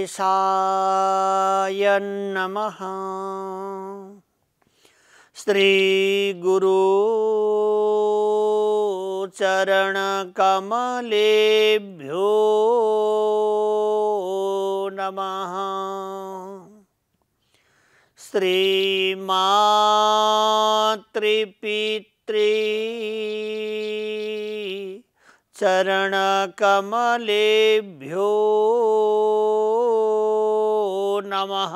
गणेशाय नमः श्रीगुरु चरणकमलेभ्यो नमः श्रीमातृपितृ चरणकमलेभ्यो नमः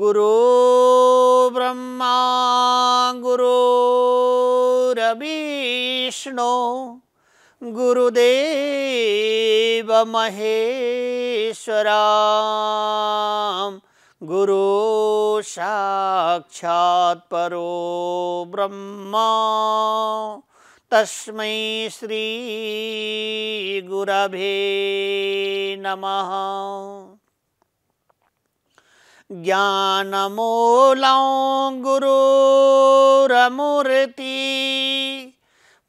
गुरु ब्रह्मा गुरुरविष्णो गुरुदेव महेश्वरा गुरु साक्षात् परो ब्रह्मा तस्म श्री गुरभे नमः पूजा गुरुरमूर्ति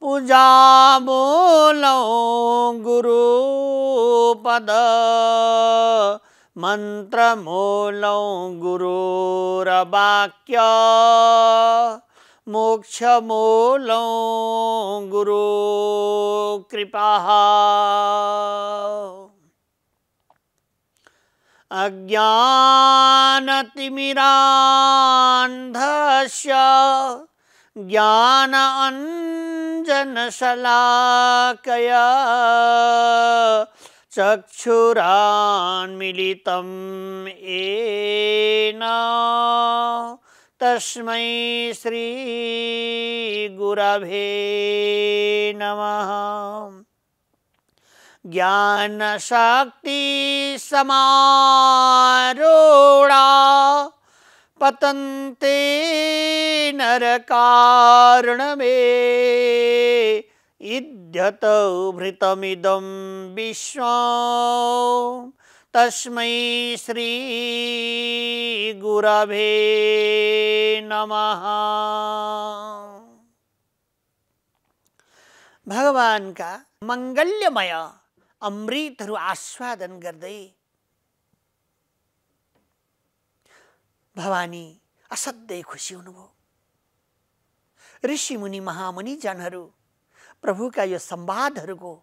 पूजामूलं गुरुपद मन्त्रमूलं गुरोरवाक्य मोक्षमूलं गुरुकृपाः अज्ञानतिमिरान्धस्य ज्ञान अञ्जनशलाकया चक्षुरान्मिलितं येन तस्मै श्रीगुरभे नमः ज्ञानशक्तिसमारूढा पतन्ते नरकारणमे इद्यतौ भृतमिदं विश्वा तस्म तस्मै नम नमः का मंगल्यमय अमृत आस्वादन करते भवानी खुशी मुनि महामुनि हुनुभयो प्रभु का यह संवाद को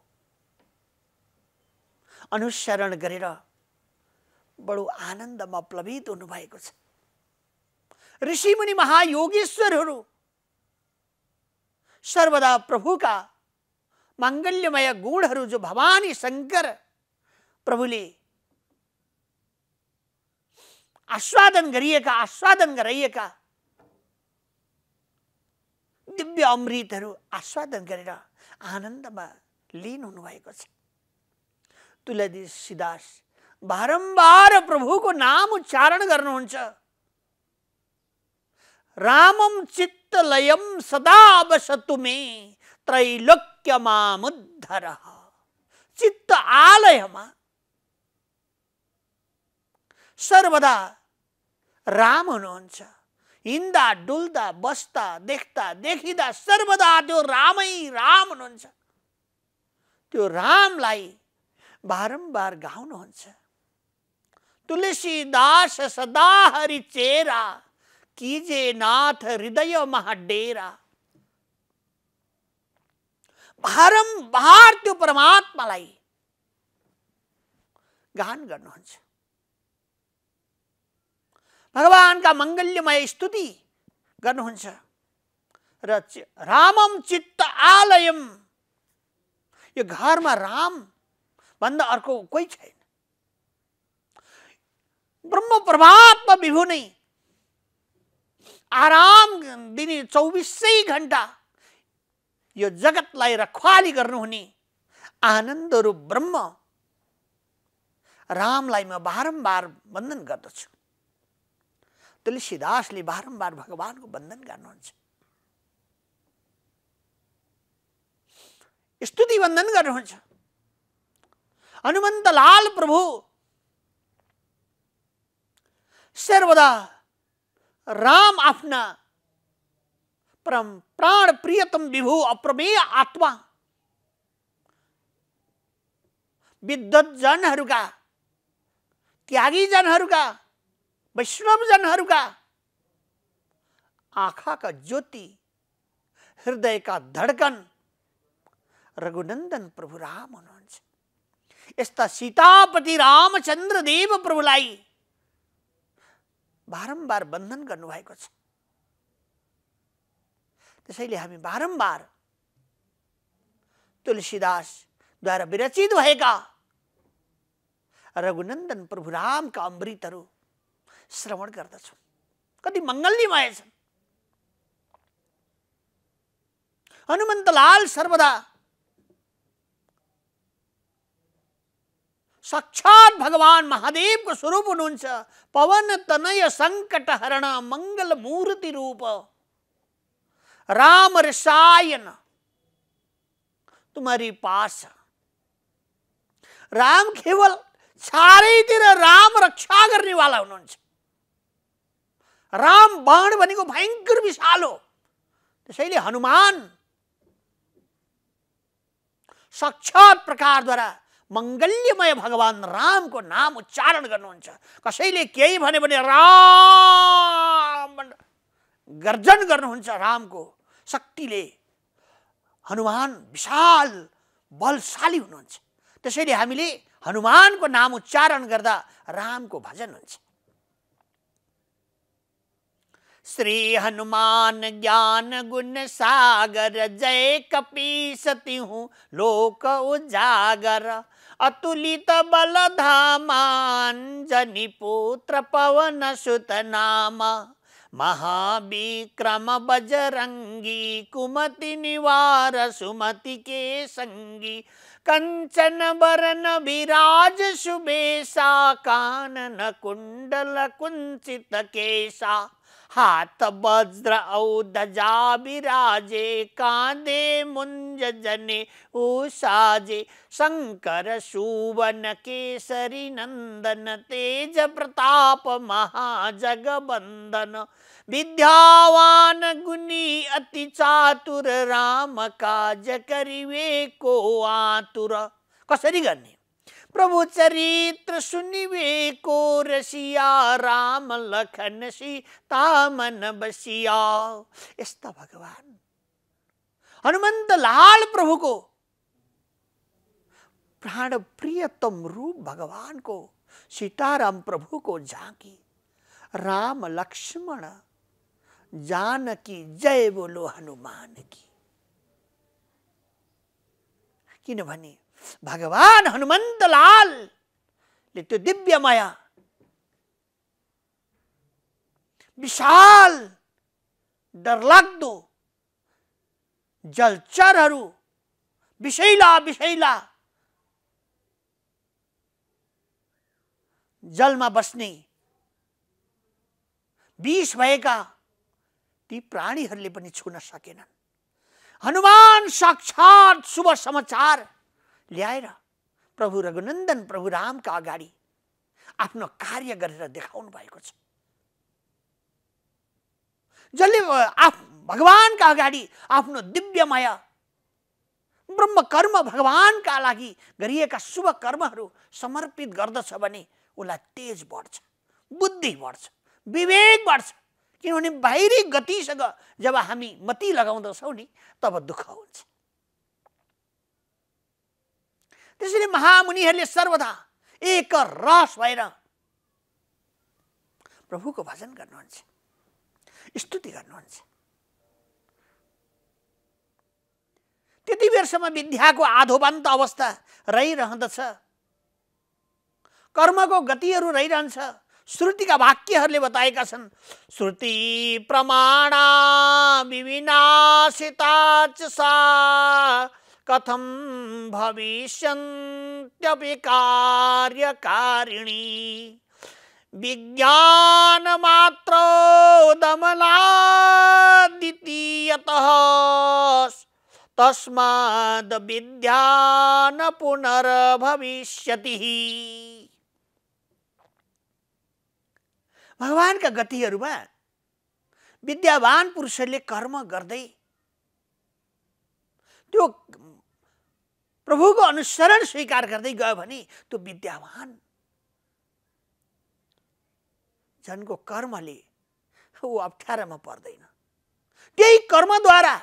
अनुसरण करें बडो आनन्दमा प्लवित हुनुभएको छ ऋषिमुनि महायोगेश्वरहरू सर्वदा प्रभुका माङ्गल्यमय गुणहरू जो भवानी शङ्कर प्रभुले आस्वादन गरिएका आस्वादन गराइएका दिव्य अमृतहरू आस्वादन गरेर आनन्दमा लिन हुनुभएको छ तुलसी सिदास बारम्बार को नाम उच्चारण गर्नुहुन्छ रामम चित्तलयम सदा अवसतु मे मुद्धर चित्त आलय सर्वदा राम हुनुहुन्छ डुल्दा बस्ता देखता देखिदा सर्वदा त्यो रामै राम हुनुहुन्छ त्यो रामलाई बारम्बार गाउनुहुन्छ तुलसीदास सदा हरि चेरा कीजे नाथ हृदय महाडेरा भार त्यो परमात्मालाई गान गर्नुहुन्छ भगवान्का मङ्गल्यमय स्तुति गर्नुहुन्छ र रामम चित्त आलयम यो घरमा राम भन्दा अर्को कोही छैन ब्रह्म परमात्मा विभु नै आराम दिने चौबिसै घन्टा यो जगतलाई रखवाली गर्नुहुने आनन्द रूप ब्रह्म रामलाई म बारम्बार वन्दन गर्दछु तुलसीदासले बारम्बार भगवान्को वन्दन गर्नुहुन्छ स्तुति वन्दन गर्नुहुन्छ लाल प्रभु सर्वदा राम अपना परम प्राण प्रियतम विभु अप्रमेय आत्मा विद्वत का त्यागी जन का वैष्णव का आखा का ज्योति हृदय का धड़कन रघुनंदन प्रभु राम हुनुहुन्छ सीतापति रामचंद्र देव प्रभुलाई बारम्बार बन्धन गर्नुभएको छ त्यसैले हामी बारम्बार तुलसीदासद्वारा विरचित भएका रघुनन्दन प्रभुरामका अमृतहरू श्रवण गर्दछौँ कति मङ्गल्यमय छन् हनुमन्तलाल सर्वदा भगवान भगवान् को स्वरूप हुनुहुन्छ पवन तनय संकट हरण मंगल मूर्ति रूप राम रसायन तुम्हारी पास राम केवल चारैतिर राम रक्षा गर्ने वाला हुनुहुन्छ राम बाण भनेको भयङ्कर विशाल हो त्यसैले हनुमान प्रकार द्वारा मंगल्यमय भगवान राम को नाम उच्चारण कर कसैले केही राम गर्जन गर्नुहुन्छ हनुमान विशाल बलशाली हुनुहुन्छ हमी हनुमान को नाम उच्चारण करम को भजन हो श्री हनुमान ज्ञान गुण सागर जय कपी सती हूँ लोक उजागर अतुलित पवन पवनसुतनाम महाविक्रम बजरंगी कुमति निवार सुमति के संगी कंचन बरन विराज सुबेसा कानन कुंडल कुंचित केसा हाथ वज्र औदजा विराजे कांदे मुंज जने ऊषाजे शंकर सुवन केसरी नंदन तेज प्रताप महाजगबंदन विद्यावान गुनी अति चातुर राम काज करिवे को आतुर कसरी गर्ने प्रभु चरित्र सुनिवे को रसिया राम लखन सी तामन बसिया यस्ता भगवान हनुमंत लाल प्रभु को प्राण प्रियतम रूप भगवान को सीताराम प्रभु को झांकी राम लक्ष्मण जान की जय बोलो हनुमान की भनी भगवान तो दिव्य माया विशाल डरलाग्दो जलचर विषैला विषैला में बस्ने विष भएका ती प्राणीहरूले पनि छुन सकेनन् हनुमान साक्षात् शुभ समाचार ल्याएर प्रभु रघुनन्दन प्रभु रामका अगाडि आफ्नो कार्य गरेर देखाउनु भएको छ जसले आफ भगवान्का अगाडि आफ्नो दिव्यमय ब्रह्म कर्म भगवान्का लागि गरिएका शुभ कर्महरू समर्पित गर्दछ भने उसलाई तेज बढ्छ बुद्धि बढ्छ विवेक बढ्छ किनभने बाहिरी गतिसँग जब हामी मती लगाउँदछौँ नि तब दुःख हुन्छ त्यसैले महामुनिहरूले सर्वदा एक रस भएर प्रभुको भजन गर्नुहुन्छ स्तुति गर्नुहुन्छ त्यति बेरसम्म विद्याको आधोबान्त अवस्था रहिरहँदछ कर्मको गतिहरू रहिरहन्छ श्रुति का बताएका बताया श्रुति प्रमाणा विविनाशिता च कथम भविष्य कार्यकारिणी विज्ञानमात्रोदमनाद्वितीयतः तस्माद् विद्या न पुनर्भविष्यति भगवान्का गतिहरूमा विद्यावान पुरुषहरूले कर्म गर्दै त्यो प्रभुको अनुसरण स्वीकार गर्दै गयो भने त्यो विद्यावान जनको कर्मले ऊ अप्ठ्यारामा पर्दैन त्यही कर्मद्वारा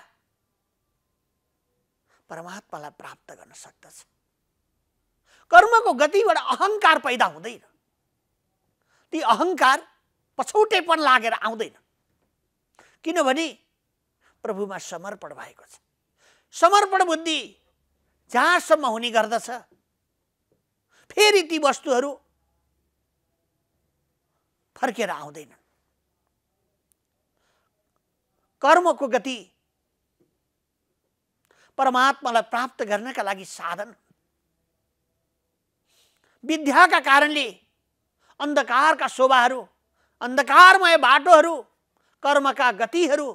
परमात्मालाई प्राप्त गर्न सक्दछ कर्मको गतिबाट अहङ्कार पैदा हुँदैन ती अहङ्कार पछौटेपन लागेर आउँदैन किनभने प्रभुमा समर्पण भएको छ समर्पण बुद्धि जहाँसम्म हुने गर्दछ फेरि ती वस्तुहरू फर्केर आउँदैन कर्मको गति परमात्मालाई प्राप्त गर्नका लागि साधन विद्याका कारणले अन्धकारका शोभाहरू अन्धकारमय बाटोहरू कर्मका गतिहरू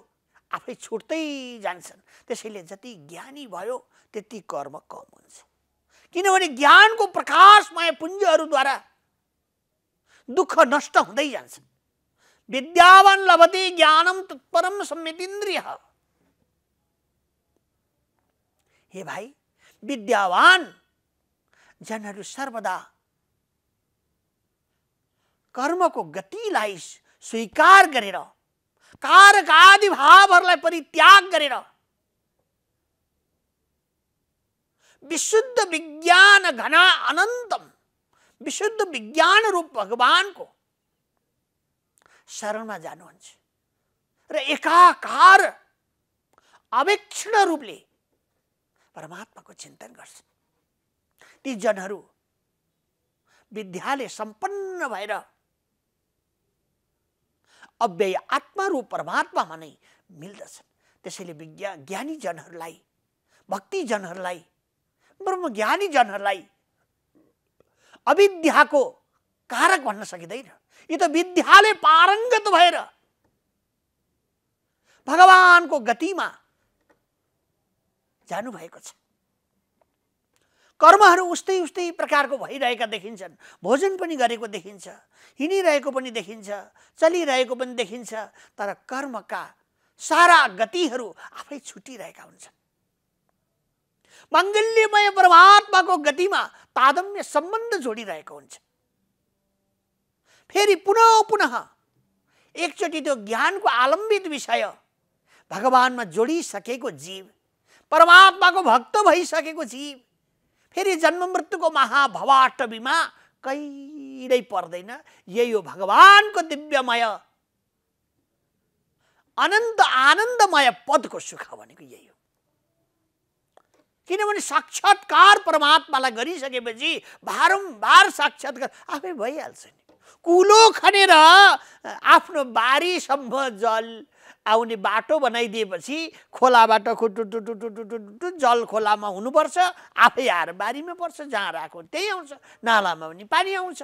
आफै छुट्दै जान्छन् त्यसैले जति ज्ञानी भयो त्यति कर्म कम हुन्छ किनभने ज्ञानको प्रकाशमय पुञ्जहरूद्वारा दुःख नष्ट हुँदै जान्छन् विद्यावान लभते ज्ञानम तत्परम सम्यतिन्द्रिय हे भाइ विद्यावान जनहरू सर्वदा कर्मको गतिलाई स्वीकार गरेर कारक आदि परित्याग गरेर विशुद्ध विज्ञान घना अनन्तम विशुद्ध विज्ञान रूप भगवानको शरणमा जानुहुन्छ र एकाकार अवेक्षण रूपले परमात्माको चिन्तन गर्छ ती जनहरू विद्याले सम्पन्न भएर अव्यय रूप परमात्मामा नै मिल्दछन् त्यसैले विज्ञा ज्ञानीजनहरूलाई भक्तिजनहरूलाई ज्ञानीजनहरूलाई अविद्याको कारक भन्न सकिँदैन यो त विद्याले पारङ्गत भएर भगवानको गतिमा जानुभएको छ कर्महरू उस्तै उस्तै प्रकारको भइरहेका देखिन्छन् भोजन पनि गरेको देखिन्छ हिँडिरहेको पनि देखिन्छ चलिरहेको पनि देखिन्छ तर कर्मका सारा गतिहरू आफै छुटिरहेका हुन्छन् माङ्गल्यमय परमात्माको गतिमा तादम्य सम्बन्ध जोडिरहेको हुन्छ फेरि पुनः पुनः एकचोटि त्यो ज्ञानको आलम्बित विषय भगवान्मा जोडिसकेको जीव परमात्माको भक्त भइसकेको जीव फेरि जन्म मृत्युको महाभवाष्टमीमा कहिल्यै पर्दैन यही हो भगवानको दिव्यमय अनन्त आनन्दमय पदको सुख भनेको यही हो किनभने साक्षात्कार परमात्मालाई गरिसकेपछि बारम्बार साक्षात्कार आफै भइहाल्छ नि कुलो खनेर आफ्नो बारीसम्म जल आउने बाटो बनाइदिएपछि खोलाबाट खुट्टुटुटुटुटुटु जल खोलामा हुनुपर्छ आफै आएर बारीमा पर्छ जहाँ राखो त्यही आउँछ नालामा पनि पानी आउँछ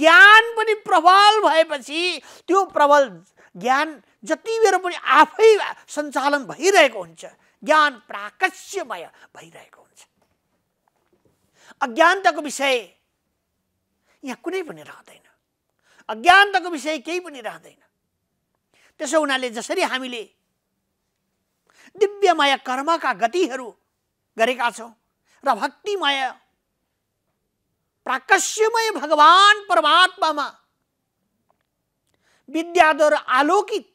ज्ञान पनि प्रबल भएपछि त्यो प्रबल ज्ञान जति बेर पनि आफै सञ्चालन भइरहेको हुन्छ ज्ञान प्राकस्यमय भइरहेको हुन्छ अज्ञानताको विषय यहाँ कुनै पनि रहँदैन अज्ञानताको विषय केही पनि रहँदैन त्यसो हुनाले जसरी हामीले दिव्यमय कर्मका गतिहरू गरेका छौँ र भक्तिमय प्राकश्यमय भगवान परमात्मामा विद्याद्वार आलोकित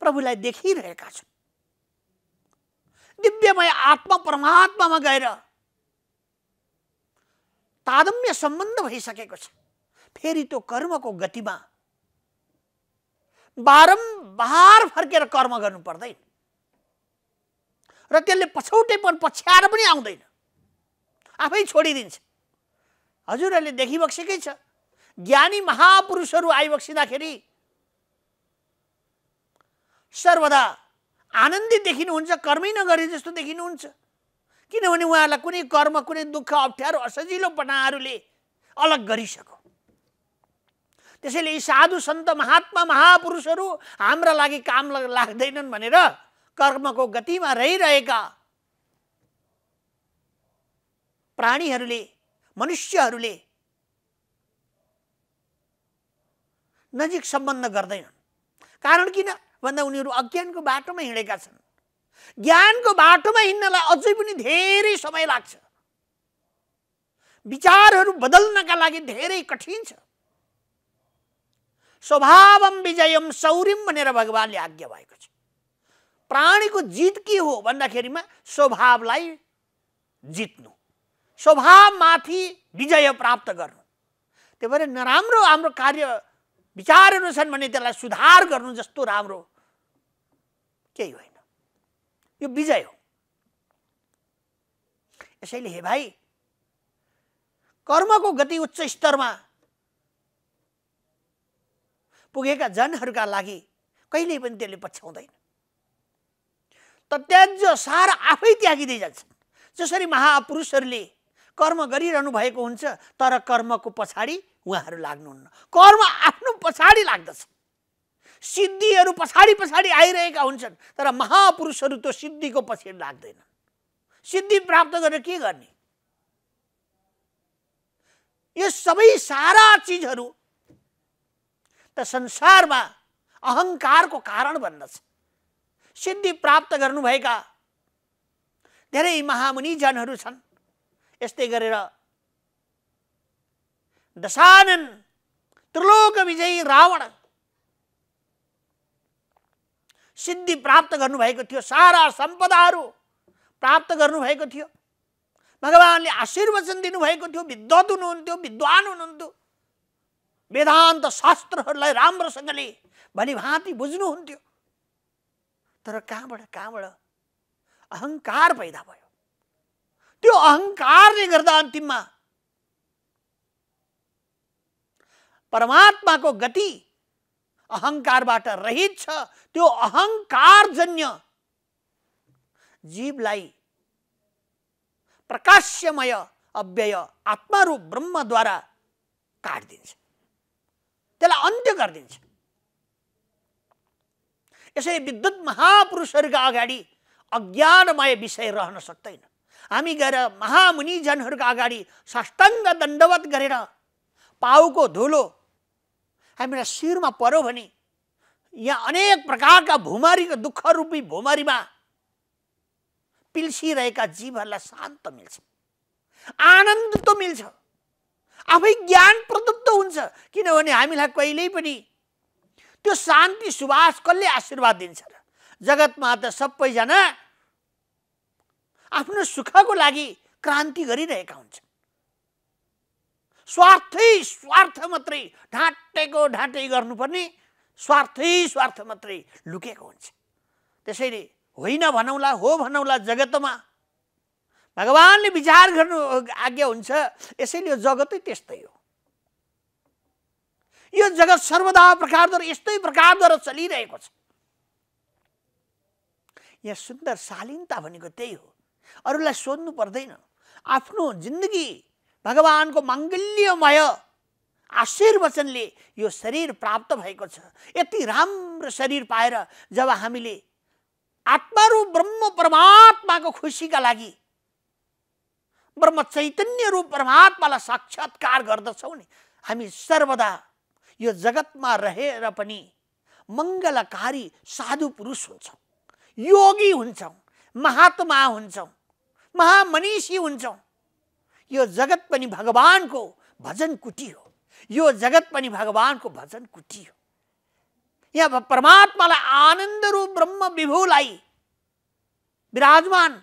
प्रभुलाई देखिरहेका छौँ दिव्यमय आत्मा परमात्मामा गएर तादम्य सम्बन्ध भइसकेको छ फेरि त्यो कर्मको गतिमा बारम्बार फर्केर कर्म गर्नु पर्दैन र त्यसले पछौटे पछौटेपन पछ्याएर पनि आउँदैन आफै छोडिदिन्छ हजुरहरूले देखिबक्सेकै छ ज्ञानी महापुरुषहरू आइबक्सिँदाखेरि सर्वदा आनन्दित देखिनुहुन्छ कर्मै नगरे जस्तो देखिनुहुन्छ किनभने उहाँहरूलाई कुनै कर्म कुनै दुःख अप्ठ्यारो असजिलोपनाहरूले अलग गरिसक्यो त्यसैले यी साधु सन्त महात्मा महापुरुषहरू हाम्रा लागि काम लाग्दैनन् भनेर कर्मको गतिमा रहिरहेका प्राणीहरूले मनुष्यहरूले नजिक सम्बन्ध गर्दैनन् कारण किन भन्दा उनीहरू अज्ञानको बाटोमा हिँडेका छन् ज्ञानको बाटोमा हिँड्नलाई अझै पनि धेरै समय लाग्छ विचारहरू बदल्नका लागि धेरै कठिन छ स्वभावम विजयम सौरिम भनेर भगवान्ले आज्ञा भएको छ प्राणीको जित के हो भन्दाखेरिमा स्वभावलाई जित्नु स्वभावमाथि विजय प्राप्त गर्नु त्यही भएर नराम्रो हाम्रो कार्य विचारहरू छन् भने त्यसलाई सुधार गर्नु जस्तो राम्रो केही होइन यो विजय हो यसैले हे भाइ कर्मको गति उच्च स्तरमा पुगेका जनहरूका लागि कहिले पनि त्यसले पछ्याउँदैन तत्याज्य सार आफै त्यागिँदै जान्छन् जसरी महापुरुषहरूले कर्म गरिरहनु भएको हुन्छ तर कर्मको पछाडि उहाँहरू लाग्नुहुन्न कर्म आफ्नो पछाडि लाग्दछ सिद्धिहरू पछाडि पछाडि आइरहेका हुन्छन् तर महापुरुषहरू त्यो सिद्धिको पछि लाग्दैन सिद्धि प्राप्त गरेर के गर्ने यो सबै सारा चिजहरू त संसारमा अहङ्कारको कारण बन्दछ सिद्धि प्राप्त गर्नुभएका धेरै महामुनिजनहरू छन् यस्तै गरेर दशानन त्रिलोक विजयी रावण सिद्धि प्राप्त गर्नुभएको थियो सारा सम्पदाहरू प्राप्त गर्नुभएको थियो भगवान्ले आशीर्वचन दिनुभएको थियो विद्वत हुनुहुन्थ्यो विद्वान हुनुहुन्थ्यो वेदान्त शास्त्रहरूलाई राम्रोसँगले भलिभाँति बुझ्नुहुन्थ्यो तर कहाँबाट कहाँबाट अहङ्कार पैदा भयो त्यो अहङ्कारले गर्दा अन्तिममा परमात्माको गति अहङ्कारबाट रहित छ त्यो अहङ्कारजन्य जीवलाई प्रकाश्यमय अव्यय आत्मारूप ब्रह्मद्वारा काटिदिन्छ त्यसलाई अन्त्य गरिदिन्छ यसरी विद्युत महापुरुषहरूका अगाडि अज्ञानमय विषय रहन सक्दैन हामी गएर महामुनिजनहरूका अगाडि साष्टाङ्ग दण्डवत गरेर पाउको धुलो हामीलाई शिरमा पर्यो भने यहाँ अनेक प्रकारका भुमारीको दुःख रूपी भुमारीमा पिल्सिरहेका जीवहरूलाई शान्त मिल्छ आनन्द त मिल्छ आफै ज्ञान प्रदत्त हुन्छ किनभने हामीलाई कहिल्यै पनि त्यो शान्ति सुवास कसले आशीर्वाद दिन्छ र जगतमा त सबैजना आफ्नो सुखको लागि क्रान्ति गरिरहेका हुन्छन् स्वार्थै स्वार्थ मात्रै ढाँटेको ढाँटै गर्नुपर्ने स्वार्थै स्वार्थ मात्रै लुकेको हुन्छ त्यसैले होइन भनौँला हो भनौँला जगतमा भगवान्ले विचार गर्नु आज्ञा हुन्छ यसैले यो जगतै त्यस्तै हो यो जगत सर्वदा प्रकारद्वारा यस्तै प्रकारद्वारा चलिरहेको छ यहाँ सुन्दर शालीनता भनेको त्यही हो अरूलाई सोध्नु पर्दैन आफ्नो जिन्दगी भगवान्को माङ्गल्यमय आशीर्वचनले यो शरीर प्राप्त भएको छ यति राम्रो शरीर पाएर जब हामीले आत्मारू ब्रह्म परमात्माको खुसीका लागि ब्रह्म चैतन्य रूप परमात्मालाई साक्षात्कार गर्दछौँ नि हामी सर्वदा यो जगतमा रहेर पनि मङ्गलकारी साधु पुरुष हुन्छौँ योगी हुन्छौँ महात्मा हुन्छौँ महामनिषी हुन्छौँ यो जगत पनि भगवानको भजन कुटी हो यो जगत पनि भगवानको भजन कुटी हो यहाँ परमात्मालाई आनन्द रूप ब्रह्म विभुलाई विराजमान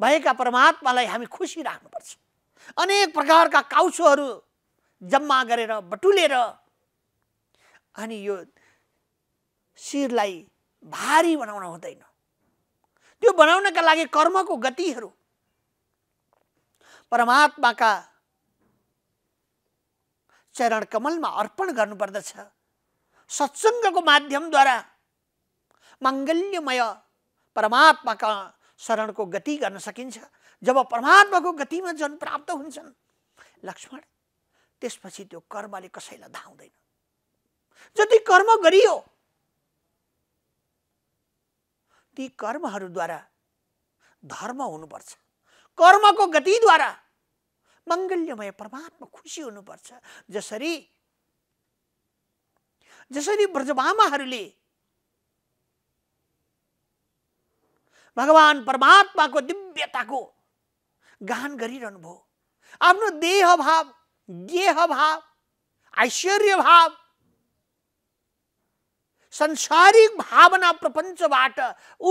भएका परमात्मालाई हामी खुसी राख्नुपर्छ अनेक प्रकारका काउसोहरू जम्मा गरेर बटुलेर अनि यो शिरलाई भारी बनाउन हुँदैन त्यो बनाउनका लागि कर्मको गतिहरू परमात्माका चरण कमलमा अर्पण गर्नुपर्दछ सत्सङ्गको माध्यमद्वारा माङ्गल्यमय परमात्माका शरणको गति गर्न सकिन्छ जब परमात्माको गतिमा जन प्राप्त हुन्छन् लक्ष्मण त्यसपछि त्यो कर्मले कसैलाई धाउँदैन जति कर्म गरियो ती कर्महरूद्वारा धर्म हुनुपर्छ कर्मको गतिद्वारा मङ्गल्यमय परमात्मा खुसी हुनुपर्छ जसरी जसरी ब्रजबामाहरूले भगवान् परमात्माको दिव्यताको गान गरिरहनु भयो आफ्नो देह भाव गेह भाव ऐश्वर्य भाव संसारिक भावना प्रपञ्चबाट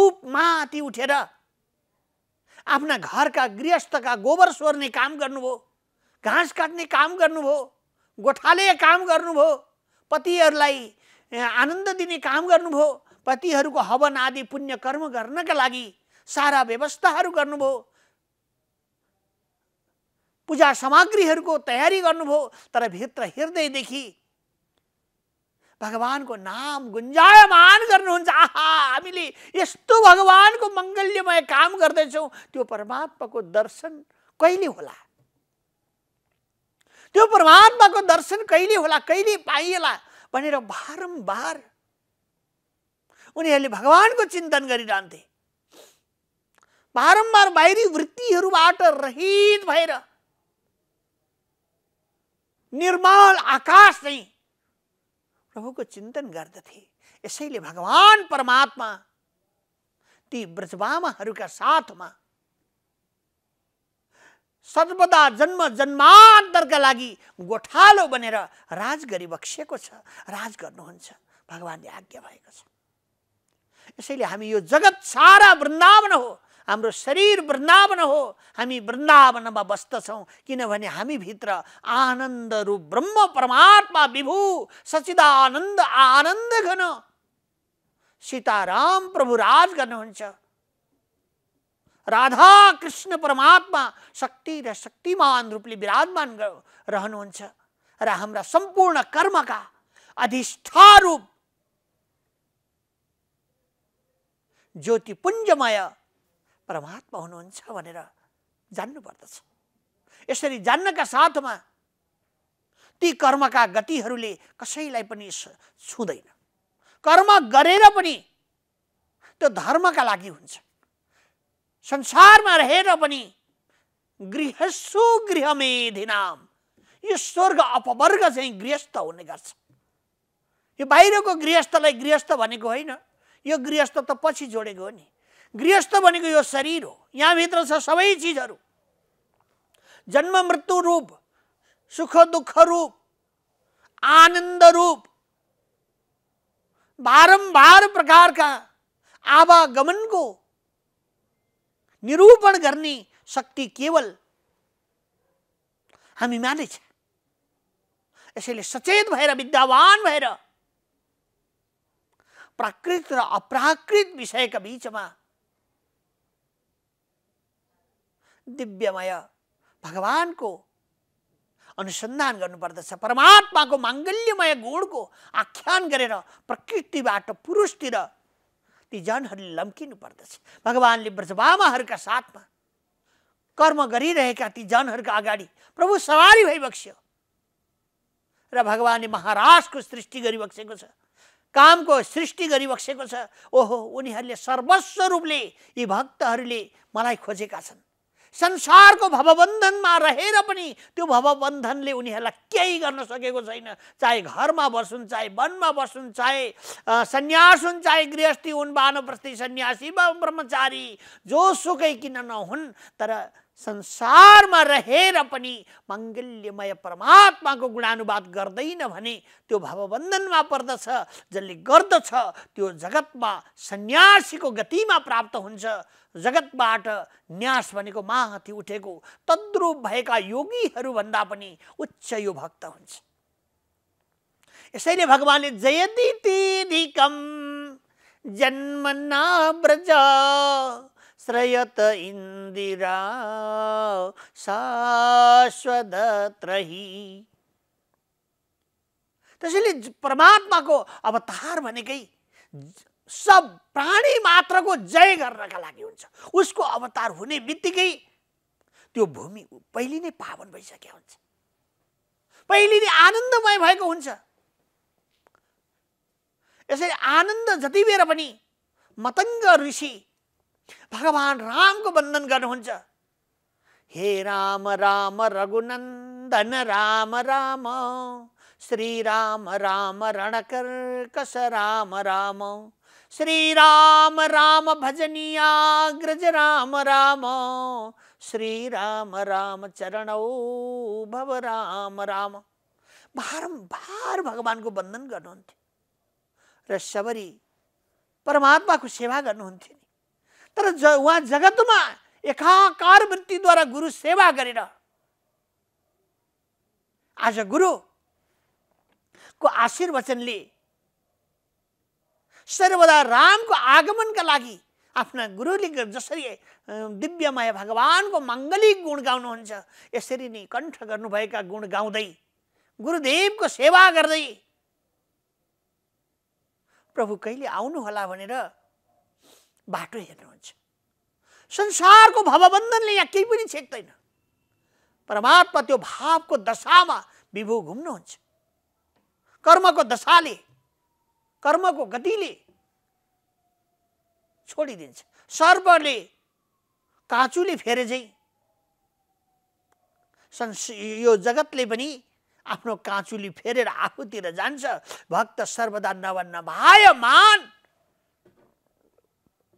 उपमाथि उठेर आफ्ना घरका गृहस्थका गोबर स्वर्ने काम गर्नुभयो घाँस काट्ने काम गर्नुभयो गोठाले काम गर्नुभयो पतिहरूलाई आनन्द दिने काम गर्नुभयो पतिहरूको हवन आदि पुण्य कर्म गर्नका लागि सारा व्यवस्थाहरू गर्नुभयो पूजा सामग्रीहरूको तयारी गर्नुभयो तर भित्र हृदयदेखि भगवानको नाम गुन्जायमान गर्नुहुन्छ आहा हामीले यस्तो भगवानको मङ्गल्यमय काम गर्दैछौँ त्यो परमात्माको दर्शन कहिले होला त्यो परमात्माको दर्शन कहिले होला कहिले पाइएला भनेर बारम्बार उनीहरूले भगवान्को चिन्तन गरिरहन्थे बारम्बार बाहिरी वृत्तिहरूबाट रहित भएर निर्मल आकाश नै प्रभुको चिन्तन गर्दथे यसैले भगवान् परमात्मा ती ब्रजवामाहरूका साथमा सर्वदा जन्म जन्मान्तरका लागि गोठालो बनेर राज गरिबक्सिएको छ राज गर्नुहुन्छ भगवान्ले आज्ञा भएको छ यसैले हामी यो जगत सारा वृन्दावन हो हाम्रो शरीर वृन्दावन हो हामी वृन्दावनमा बस्दछौँ किनभने हामीभित्र आनन्द रूप ब्रह्म परमात्मा विभु सचिदानन्द आनन्द घन सीताराम प्रभु राज गर्नुहुन्छ राधा कृष्ण परमात्मा शक्ति र शक्तिमान रूपले विराजमान रहनुहुन्छ र हाम्रा सम्पूर्ण कर्मका अधिष्ठारूप ज्योति पुञ्जमय परमात्मा हुनुहुन्छ भनेर जान्नुपर्दछ यसरी जान्नका साथमा ती कर्मका गतिहरूले कसैलाई पनि छुँदैन कर्म गरेर पनि त्यो धर्मका लागि हुन्छ संसारमा रहेर पनि गृहस्सु गृहमेधिनाम यो स्वर्ग अपवर्ग चाहिँ गृहस्थ हुने गर्छ यो बाहिरको गृहस्थलाई गृहस्थ भनेको होइन यो गृहस्थ तो पच्छी जोड़े हो गृहस्थ बने यो शरीर हो यहाँभित्र छ सबै चिजहरू जन्म मृत्यु रूप सुख दुख रूप आनंद रूप बारम्बार आवागमन को निरूपण करने शक्ति केवल हमी छ इसलिए सचेत भएर विद्यावान भएर प्राकृत र अप्राकृत विषयका बिचमा दिव्यमय भगवानको अनुसन्धान गर्नुपर्दछ परमात्माको माङ्गल्यमय गुणको आख्यान गरेर प्रकृतिबाट पुरुषतिर ती जनहरूले लम्किनु पर्दछ भगवान्ले ब्रजबामाहरूका साथमा कर्म गरिरहेका ती जनहरूका अगाडि प्रभु सवारी भइबक्स्यो र भगवानले महाराजको सृष्टि गरिबक्सेको छ कामको सृष्टि गरिबसेको छ ओहो उनीहरूले सर्वस्व रूपले यी भक्तहरूले मलाई खोजेका छन् संसारको भवबन्धनमा रहेर पनि त्यो भवबन्धनले उनीहरूलाई केही गर्न सकेको छैन चाहे घरमा बसुन् चाहे वनमा बसुन् चाहे सन्यास हुन् चाहे गृहस्थी हुन् वानप्रस्थी सन्यासी वा ब्रह्मचारी जोसुकै किन नहुन् तर संसारमा रहेर पनि माङ्गल्यमय परमात्माको गुणानुवाद गर्दैन भने त्यो भवबन्धनमा पर्दछ जसले गर्दछ त्यो जगतमा सन्यासीको गतिमा प्राप्त हुन्छ जगतबाट न्यास भनेको माथि उठेको तद्रुप भएका योगीहरूभन्दा पनि उच्च यो भक्त हुन्छ यसैले भगवान्ले जयति तिधिकम जन्म श्रयत इन्दिरा शाश्वतत्रही त्यसैले परमात्माको अवतार भनेकै सब प्राणी मात्रको जय गर्नका लागि हुन्छ उसको अवतार हुने बित्तिकै त्यो भूमि पहिले नै पावन भइसकेको हुन्छ पहिले नै आनन्दमय भएको हुन्छ यसरी आनन्द जति बेर पनि मतङ्ग ऋषि भगवान को वन्दन कर हे राम राम रघुनंदन राम राम श्री राम रणकर्कस राम राम श्री राम ग्रज राम राम श्री राम चरण भव राम राम बारम्बार भगवानको वन्दन गर्नुहुन्थ्यो र सबरी को सेवा गर्नुहुन्थ्यो तर ज उहाँ जगतमा एकाकार वृत्तिद्वारा गुरु सेवा गरेर आज गुरुको आशीर्वचनले सर्वदा रामको आगमनका लागि आफ्ना गुरुले जसरी दिव्यमय भगवानको माङ्गलिक गुण गाउनुहुन्छ यसरी नै कण्ठ गर्नुभएका गुण गाउँदै गुरुदेवको सेवा गर्दै प्रभु कहिले आउनुहोला भनेर बाटो हेर्नुहुन्छ संसारको भवबन्धनले यहाँ केही पनि छेक्दैन परमात्मा त्यो भावको दशामा विभू घुम्नुहुन्छ कर्मको दशाले कर्मको गतिले छोडिदिन्छ सर्वले काँचुले फेरे झै संस यो जगतले पनि आफ्नो काँचुली फेरेर आफूतिर जान्छ भक्त सर्वदा नव नभाय मान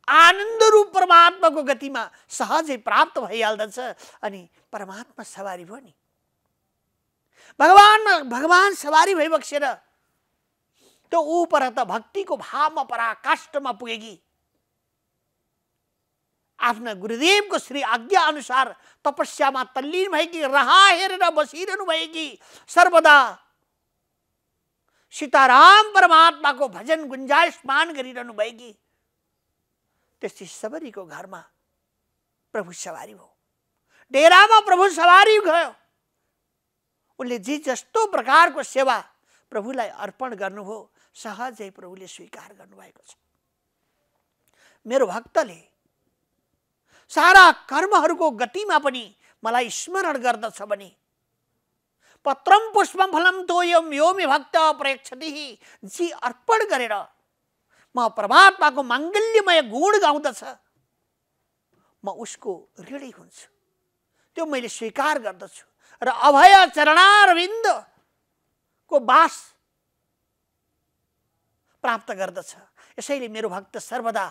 रूप परमात्माको गतिमा सहजै प्राप्त भइहाल्दछ अनि परमात्मा सवारी भयो नि भगवान भगवान् सवारी भई बक्सेर त्यो ऊ पर त भक्तिको भावमा पराकाष्ठमा पुगेकी आफ्ना गुरुदेवको श्री आज्ञा अनुसार तपस्यामा तल्लीन भएकी रहा हेरेर बसिरहनु भएकी सर्वदा सीताराम परमात्माको भजन गुन्जायसमान गरिरहनु भएकी त्यस्तै सबरीको घरमा प्रभु सवारी भयो डेरामा प्रभु सवारी गयो उनले जे जस्तो प्रकारको सेवा प्रभुलाई अर्पण गर्नुभयो सहजै प्रभुले स्वीकार गर्नुभएको छ मेरो भक्तले सारा कर्महरूको गतिमा पनि मलाई स्मरण गर्दछ भने पत्रम पुष्पम फलम तोयम मे भक्त प्रेक्षति जी अर्पण गरेर म परमात्माको माङ्गल्यमय गुण गाउँदछ म उसको ऋणी हुन्छु त्यो मैले स्वीकार गर्दछु र अभय चरणारविन्दको बास प्राप्त गर्दछ यसैले मेरो भक्त सर्वदा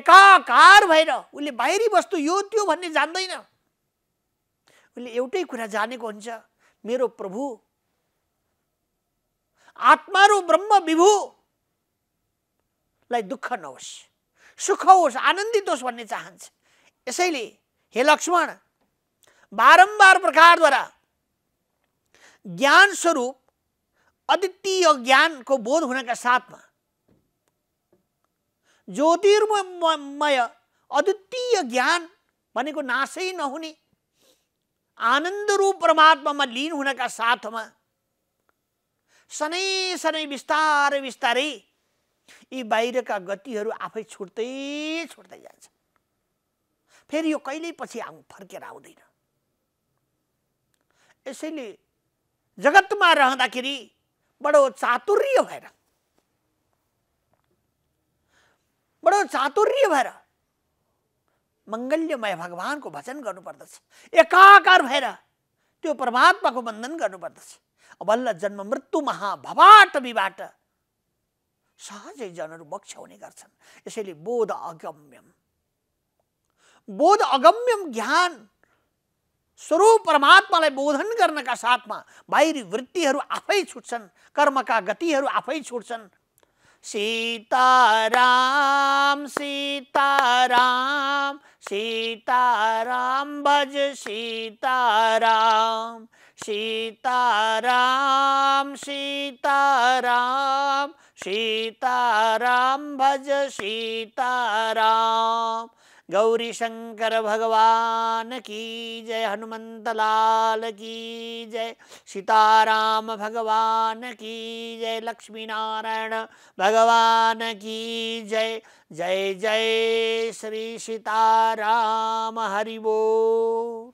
एकाकार भएर उसले बाहिरी वस्तु यो त्यो भन्ने जान्दैन उसले एउटै कुरा जानेको हुन्छ मेरो प्रभु आत्मा ब्रह्म विभू लाई दुःख नहोस् सुख होस् आनन्दित होस् भन्ने चाहन्छ यसैले हे लक्ष्मण बारम्बार प्रकारद्वारा ज्ञान स्वरूप अद्वितीय ज्ञानको बोध हुनका साथमा ज्योतिर्मय अद्वितीय ज्ञान भनेको नाशै नहुने आनन्द रूप परमात्मामा लिन हुनका साथमा सनै सनै बिस्तारै बिस्तारै यी बाहिरका गतिहरू आफै छुट्दै छुट्दै जान्छ फेरि यो कहिल्यै पछि आउ फर्केर आउँदैन यसैले जगतमा रहँदाखेरि बडो चातुर्य भएर बडो चातुर्य भएर मङ्गल्यमय भगवान्को भजन गर्नुपर्दछ एकाकार भएर त्यो परमात्माको वन्दन गर्नुपर्दछ बल्ल जन्म मृत्यु महाभवाट विबाट सहजै जनहरू बक्ष्याउने गर्छन् यसैले बोध अगम्यम बोध अगम्यम ज्ञान स्वरूप परमात्मालाई बोधन गर्नका साथमा बाहिरी वृत्तिहरू आफै छुट्छन् कर्मका गतिहरू आफै छुट्छन् सीताराम सीताराम सीताराम भज सीताराम सीताराम सीताराम सीताराम भज सीताराम गौरी शंकर भगवान की जय हनुमंत लाल की जय सीताराम भगवान की जय लक्ष्मी नारायण भगवान की जय जय जय श्री सीताराम हरिबो